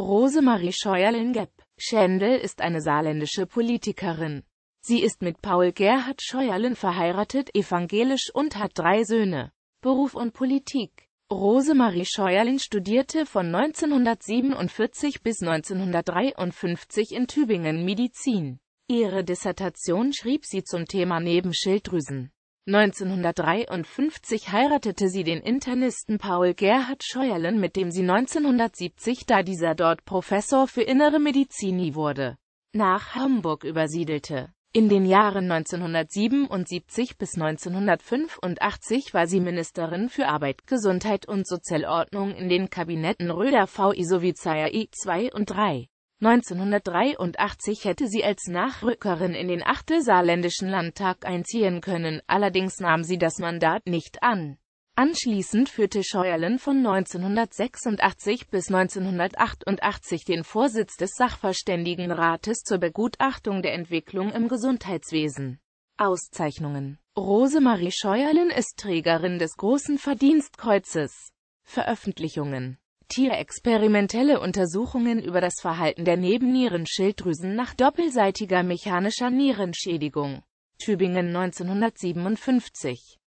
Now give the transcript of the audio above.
Rosemarie Scheuerlin-Gepp. Schendel ist eine saarländische Politikerin. Sie ist mit Paul Gerhard Scheuerlin verheiratet, evangelisch und hat drei Söhne. Beruf und Politik Rosemarie Scheuerlin studierte von 1947 bis 1953 in Tübingen Medizin. Ihre Dissertation schrieb sie zum Thema Nebenschilddrüsen. 1953 heiratete sie den Internisten Paul Gerhard Scheuerlen, mit dem sie 1970, da dieser dort Professor für Innere Medizin wurde, nach Hamburg übersiedelte. In den Jahren 1977 bis 1985 war sie Ministerin für Arbeit, Gesundheit und Sozialordnung in den Kabinetten Röder V. sowie I, II und III. 1983 hätte sie als Nachrückerin in den achte saarländischen Landtag einziehen können, allerdings nahm sie das Mandat nicht an. Anschließend führte Scheuerlin von 1986 bis 1988 den Vorsitz des Sachverständigenrates zur Begutachtung der Entwicklung im Gesundheitswesen. Auszeichnungen Rosemarie Scheuerlin ist Trägerin des Großen Verdienstkreuzes. Veröffentlichungen Tierexperimentelle Untersuchungen über das Verhalten der Nebennierenschilddrüsen nach doppelseitiger mechanischer Nierenschädigung. Tübingen 1957